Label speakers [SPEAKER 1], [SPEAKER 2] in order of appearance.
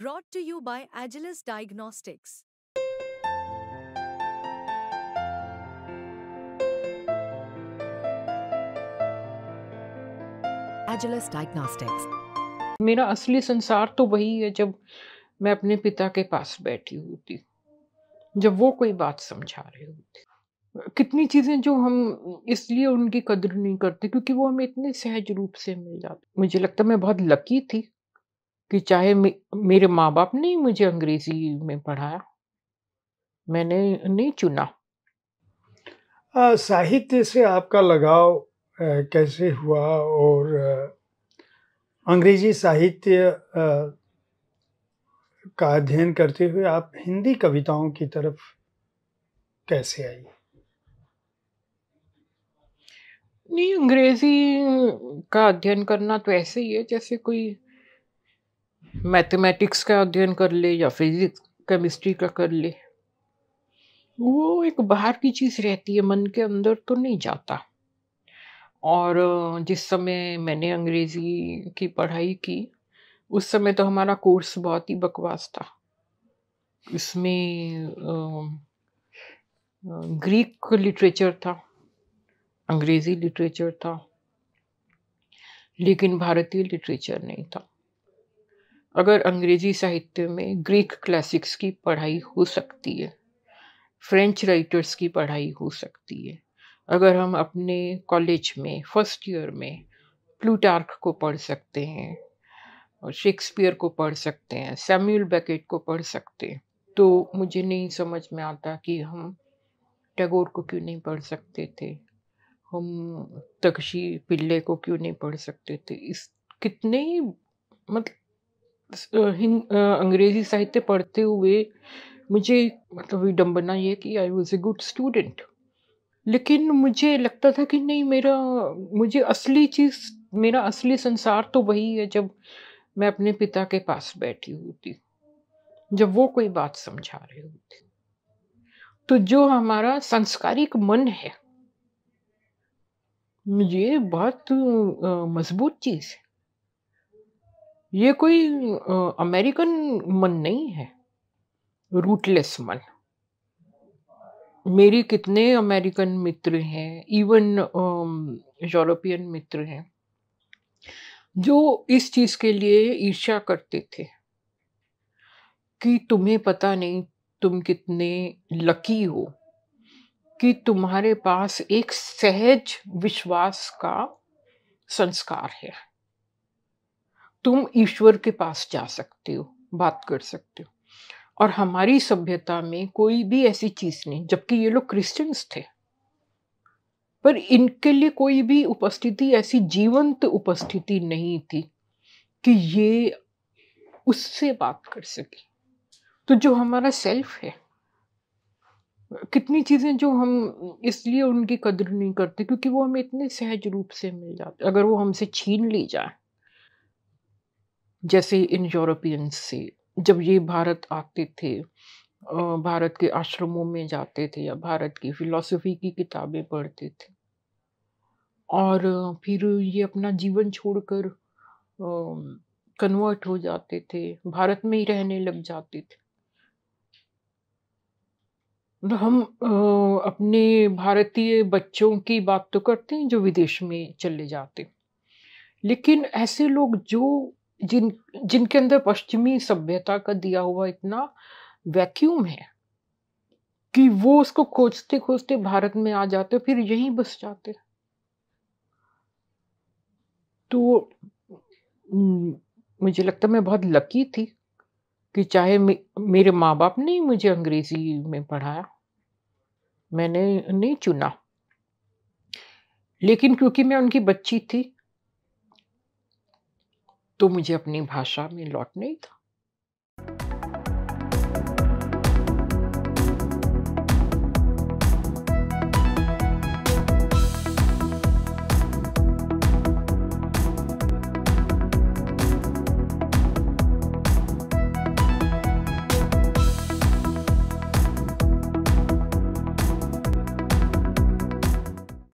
[SPEAKER 1] brought to you by Agilis Diagnostics. Agilis Diagnostics. मेरा असली संसार तो वही है जब मैं अपने पिता के पास बैठी हुई थी जब वो कोई बात समझा रहे होते कितनी चीज़ें जो हम इसलिए उनकी कदर नहीं करते क्योंकि वो हमें इतने सहज रूप से मिल जाते मुझे लगता मैं बहुत लकी थी कि चाहे मे, मेरे माँ बाप ने मुझे अंग्रेजी में पढ़ाया मैंने नहीं चुना साहित्य से आपका लगाव आ, कैसे हुआ और आ, अंग्रेजी साहित्य का अध्ययन करते हुए आप हिंदी कविताओं की तरफ कैसे आई नहीं अंग्रेजी का अध्ययन करना तो ऐसे ही है जैसे कोई मैथमेटिक्स का अध्ययन कर ले या फिजिक्स केमिस्ट्री का कर ले वो एक बाहर की चीज़ रहती है मन के अंदर तो नहीं जाता और जिस समय मैंने अंग्रेज़ी की पढ़ाई की उस समय तो हमारा कोर्स बहुत ही बकवास था इसमें ग्रीक लिटरेचर था अंग्रेज़ी लिटरेचर था लेकिन भारतीय लिटरेचर नहीं था अगर अंग्रेजी साहित्य में ग्रीक क्लासिक्स की पढ़ाई हो सकती है फ्रेंच राइटर्स की पढ़ाई हो सकती है अगर हम अपने कॉलेज में फर्स्ट ईयर में प्लूटार्क को पढ़ सकते हैं और शेक्सपियर को पढ़ सकते हैं सैम्यूल बैकेट को पढ़ सकते हैं तो मुझे नहीं समझ में आता कि हम टैगोर को क्यों नहीं पढ़ सकते थे हम तकशी पिल्ले को क्यों नहीं पढ़ सकते थे इस कितने ही मतलब अंग्रेजी साहित्य पढ़ते हुए मुझे मतलब विडम्बना ये कि I was a good student लेकिन मुझे लगता था कि नहीं मेरा मुझे असली चीज़ मेरा असली संसार तो वही है जब मैं अपने पिता के पास बैठी हुई थी जब वो कोई बात समझा रहे होती तो जो हमारा सांस्कारिक मन है ये बहुत मजबूत चीज़ है ये कोई अमेरिकन मन नहीं है रूटलेस मन मेरे कितने अमेरिकन मित्र हैं इवन यूरोपियन मित्र हैं जो इस चीज़ के लिए ईर्ष्या करते थे कि तुम्हें पता नहीं तुम कितने लकी हो कि तुम्हारे पास एक सहज विश्वास का संस्कार है तुम ईश्वर के पास जा सकते हो बात कर सकते हो और हमारी सभ्यता में कोई भी ऐसी चीज नहीं जबकि ये लोग क्रिश्चियंस थे पर इनके लिए कोई भी उपस्थिति ऐसी जीवंत उपस्थिति नहीं थी कि ये उससे बात कर सके तो जो हमारा सेल्फ है कितनी चीज़ें जो हम इसलिए उनकी कदर नहीं करते क्योंकि वो हमें इतने सहज रूप से मिल जाते अगर वो हमसे छीन ली जाए जैसे इन यूरोपियंस से जब ये भारत आते थे भारत के आश्रमों में जाते थे या भारत की फिलॉसफी की किताबें पढ़ते थे और फिर ये अपना जीवन छोड़कर कन्वर्ट हो जाते थे भारत में ही रहने लग जाते थे हम अपने भारतीय बच्चों की बात तो करते हैं जो विदेश में चले जाते लेकिन ऐसे लोग जो जिन जिनके अंदर पश्चिमी सभ्यता का दिया हुआ इतना वैक्यूम है कि वो उसको खोजते खोजते भारत में आ जाते फिर यहीं बस जाते तो मुझे लगता मैं बहुत लकी थी कि चाहे मे, मेरे माँ बाप ने ही मुझे अंग्रेजी में पढ़ाया मैंने नहीं चुना लेकिन क्योंकि मैं उनकी बच्ची थी तो मुझे अपनी भाषा में लौटना ही था